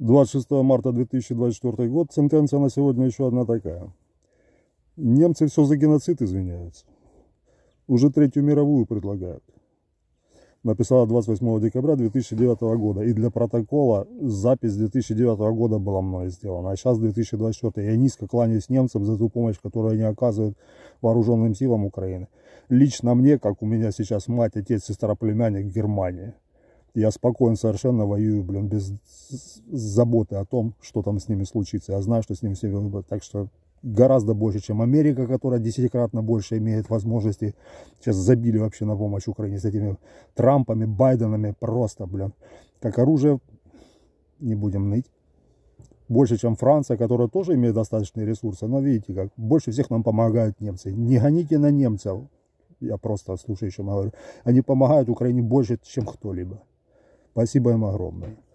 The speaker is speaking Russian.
26 марта 2024 год. Сентенция на сегодня еще одна такая. Немцы все за геноцид извиняются. Уже Третью мировую предлагают. Написала 28 декабря 2009 года. И для протокола запись 2009 года была мной сделана. А сейчас 2024. Я низко кланяюсь немцам за ту помощь, которую они оказывают вооруженным силам Украины. Лично мне, как у меня сейчас мать, отец, сестра, племянник в Германии – я спокойно совершенно воюю, блин, без заботы о том, что там с ними случится. Я знаю, что с ними все выборы. Так что гораздо больше, чем Америка, которая десятикратно больше имеет возможности. Сейчас забили вообще на помощь Украине с этими Трампами, Байденами. Просто, блин, как оружие, не будем ныть. Больше, чем Франция, которая тоже имеет достаточные ресурсы. Но видите, как больше всех нам помогают немцы. Не гоните на немцев. Я просто слушающим говорю. Они помогают Украине больше, чем кто-либо. Спасибо им огромное.